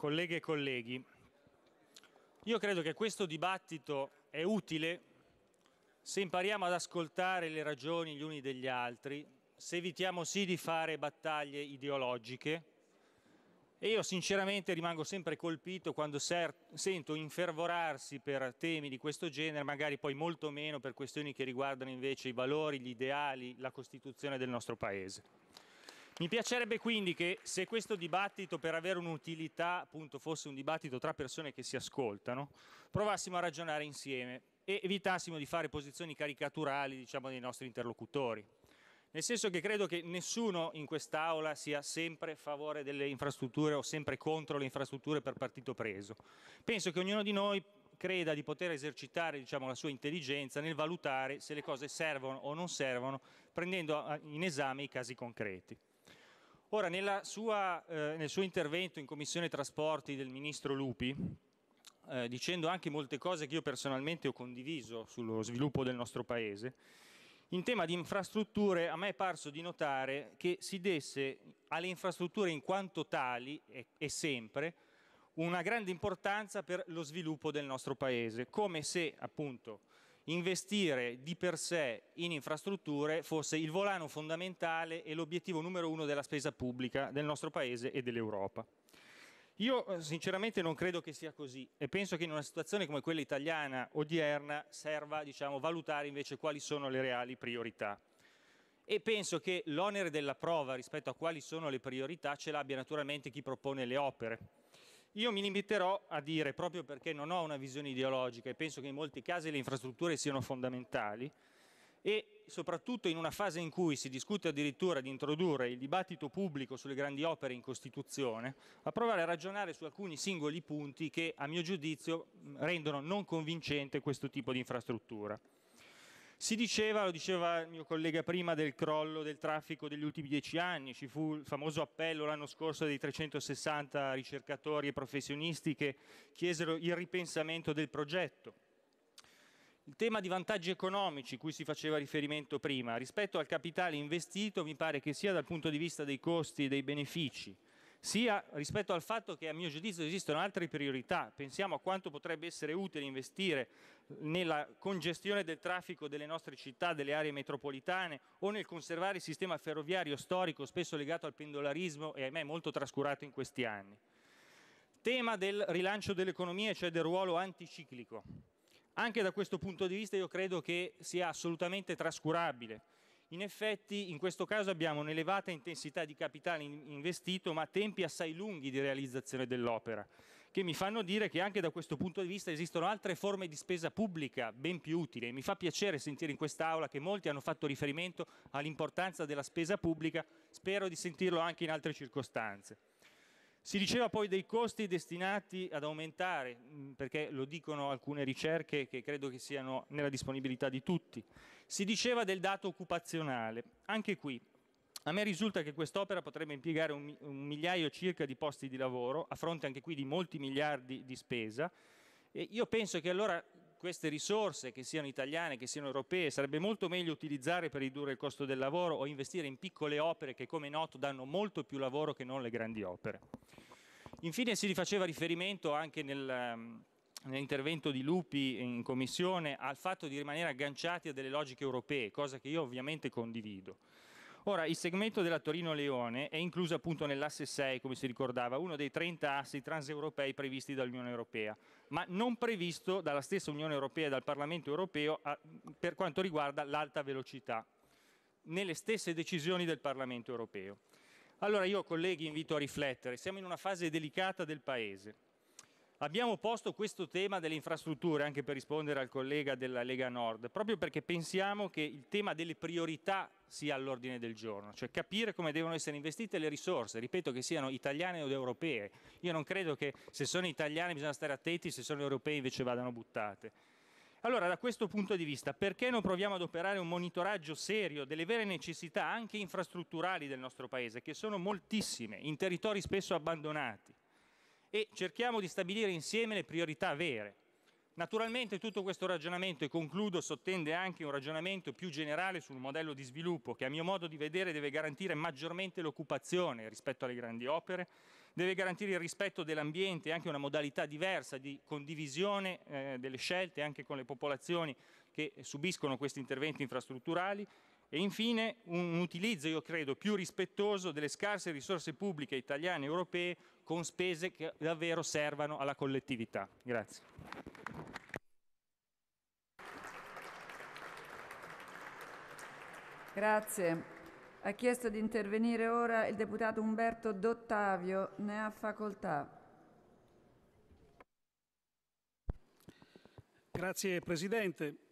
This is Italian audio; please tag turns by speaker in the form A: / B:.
A: colleghe e colleghi, io credo che questo dibattito è utile se impariamo ad ascoltare le ragioni gli uni degli altri, se evitiamo sì di fare battaglie ideologiche. E io sinceramente rimango sempre colpito quando sento infervorarsi per temi di questo genere, magari poi molto meno per questioni che riguardano invece i valori, gli ideali, la Costituzione del nostro Paese. Mi piacerebbe quindi che se questo dibattito per avere un'utilità appunto fosse un dibattito tra persone che si ascoltano, provassimo a ragionare insieme e evitassimo di fare posizioni caricaturali diciamo, dei nostri interlocutori. Nel senso che credo che nessuno in quest'Aula sia sempre a favore delle infrastrutture o sempre contro le infrastrutture per partito preso. Penso che ognuno di noi creda di poter esercitare diciamo, la sua intelligenza nel valutare se le cose servono o non servono, prendendo eh, in esame i casi concreti. Ora, sua, eh, nel suo intervento in Commissione Trasporti del Ministro Lupi, eh, dicendo anche molte cose che io personalmente ho condiviso sullo sviluppo del nostro Paese, in tema di infrastrutture a me è parso di notare che si desse alle infrastrutture in quanto tali e, e sempre una grande importanza per lo sviluppo del nostro Paese, come se appunto investire di per sé in infrastrutture fosse il volano fondamentale e l'obiettivo numero uno della spesa pubblica del nostro Paese e dell'Europa. Io eh, sinceramente non credo che sia così e penso che in una situazione come quella italiana odierna serva diciamo, valutare invece quali sono le reali priorità. E penso che l'onere della prova rispetto a quali sono le priorità ce l'abbia naturalmente chi propone le opere io mi limiterò a dire, proprio perché non ho una visione ideologica e penso che in molti casi le infrastrutture siano fondamentali, e soprattutto in una fase in cui si discute addirittura di introdurre il dibattito pubblico sulle grandi opere in Costituzione, a provare a ragionare su alcuni singoli punti che, a mio giudizio, rendono non convincente questo tipo di infrastruttura. Si diceva, lo diceva il mio collega prima, del crollo del traffico degli ultimi dieci anni, ci fu il famoso appello l'anno scorso dei 360 ricercatori e professionisti che chiesero il ripensamento del progetto. Il tema di vantaggi economici, cui si faceva riferimento prima, rispetto al capitale investito, mi pare che sia dal punto di vista dei costi e dei benefici, sia rispetto al fatto che a mio giudizio esistono altre priorità. Pensiamo a quanto potrebbe essere utile investire nella congestione del traffico delle nostre città, delle aree metropolitane o nel conservare il sistema ferroviario storico spesso legato al pendolarismo e ahimè molto trascurato in questi anni. Tema del rilancio dell'economia, cioè del ruolo anticiclico. Anche da questo punto di vista io credo che sia assolutamente trascurabile. In effetti in questo caso abbiamo un'elevata intensità di capitale investito ma tempi assai lunghi di realizzazione dell'opera che mi fanno dire che anche da questo punto di vista esistono altre forme di spesa pubblica ben più utili. Mi fa piacere sentire in quest'Aula che molti hanno fatto riferimento all'importanza della spesa pubblica, spero di sentirlo anche in altre circostanze. Si diceva poi dei costi destinati ad aumentare, mm, perché lo dicono alcune ricerche che credo che siano nella disponibilità di tutti. Si diceva del dato occupazionale. Anche qui a me risulta che quest'opera potrebbe impiegare un, un migliaio circa di posti di lavoro, a fronte anche qui di molti miliardi di spesa. E io penso che allora queste risorse, che siano italiane, che siano europee, sarebbe molto meglio utilizzare per ridurre il costo del lavoro o investire in piccole opere che, come noto, danno molto più lavoro che non le grandi opere. Infine si rifaceva riferimento anche nel, ehm, nell'intervento di Lupi in commissione al fatto di rimanere agganciati a delle logiche europee, cosa che io ovviamente condivido. Ora, il segmento della Torino-Leone è incluso appunto nell'asse 6, come si ricordava, uno dei 30 assi transeuropei previsti dall'Unione Europea, ma non previsto dalla stessa Unione Europea e dal Parlamento Europeo a, per quanto riguarda l'alta velocità, nelle stesse decisioni del Parlamento Europeo. Allora io colleghi invito a riflettere, siamo in una fase delicata del Paese Abbiamo posto questo tema delle infrastrutture anche per rispondere al collega della Lega Nord, proprio perché pensiamo che il tema delle priorità sia all'ordine del giorno, cioè capire come devono essere investite le risorse, ripeto che siano italiane o europee. Io non credo che se sono italiane bisogna stare attenti, se sono europee invece vadano buttate. Allora, da questo punto di vista, perché non proviamo ad operare un monitoraggio serio delle vere necessità anche infrastrutturali del nostro Paese, che sono moltissime, in territori spesso abbandonati? e cerchiamo di stabilire insieme le priorità vere. Naturalmente tutto questo ragionamento, e concludo, sottende anche un ragionamento più generale sul modello di sviluppo che a mio modo di vedere deve garantire maggiormente l'occupazione rispetto alle grandi opere, deve garantire il rispetto dell'ambiente e anche una modalità diversa di condivisione eh, delle scelte anche con le popolazioni che subiscono questi interventi infrastrutturali e infine un utilizzo, io credo, più rispettoso delle scarse risorse pubbliche italiane e europee con spese che davvero servano alla collettività. Grazie. Grazie. Ha chiesto di intervenire ora il deputato Umberto Dottavio. Ne ha facoltà. Grazie Presidente.